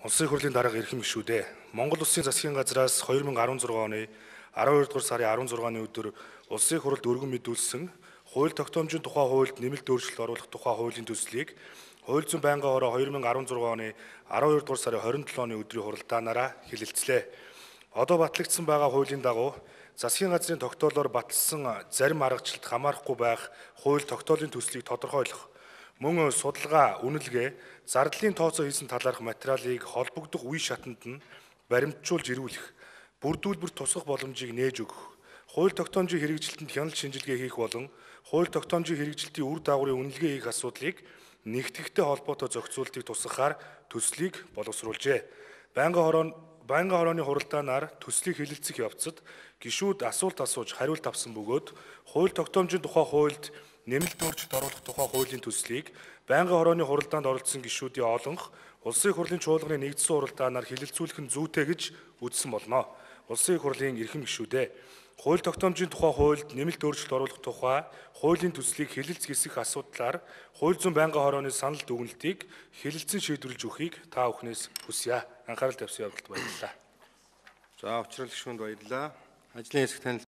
Улсын хурлын дарга эрхэм гişүүдээ Монгол Улсын засгийн газраас 2016 оны 12 дугаар сарын 16-ны өдөр улсын хурлд өргөн мэдүүлсэн хууль тогтоомжийн тухай хуульд нэмэлт өөрчлөлт оруулах тухай хуулийн төслийг хууль зүйн байнгын хороо 2016 оны 12 дугаар сарын 27-ны өдрийн хуралдаанаараа хэлэлцлээ. Одоо батлагдсан байгаа хуулийн дагуу засгийн газрын тогтоолоор батлсан зарим аргачлалд хамаарахгүй байх хууль тогтоолын төслийг тодорхойлох мөн судалгаа, үнэлгээ, зардлын тооцоо хийсэн талаарх материалыг холбогдох үе шатанд нь баримтжуулж ирүүлэх, бүрдүүлбэр тусах боломжийг нээж өгөх, хууль тогтоомжийн хэрэгжилтэнд хяналт шинжилгээ хийх болон хууль тогтоомжийн хэрэгжилтийн үр дагаврын үнэлгээ хийх асуудлыг нэгтгэхтэй холбоотой зохицуултыг тусгахаар төслийг боловсруулжээ. Байнгын хорооны байнгын хорооны хуралдаанаар төслийг хилэлцэх явцад гишүүд асуулт асууж хариулт авсан бөгөөд хууль тогтоомжийн тухай хуульд нэмэлт өөрчлөлт оруулах тухай хуулийн төслийг байнгын хорооны хуралдаанд оролцсон гишүүдийн олонх улсын их хурлын чуулганы нэгдсэн хуралдаанаар хилэлцүүлэх нь зүйтэй гэж үзсэн болно. Улсын их хурлын эрхэм гишүүдээ хууль тогтоомжийн тухай хуульд нэмэлт өөрчлөлт оруулах тухай хуулийн төслийг хилэлц хэсэх асуудлаар хууль зүйн байнгын хорооны санал дүгнэлтийг хилэлцэн шийдвэрлэж өгөхийг та бүхнээс хүсье. Анхаарал тавьсан явдалд баярлалаа. За, уулзрал гишүүнд баярлалаа. Ажлын хэсэг танил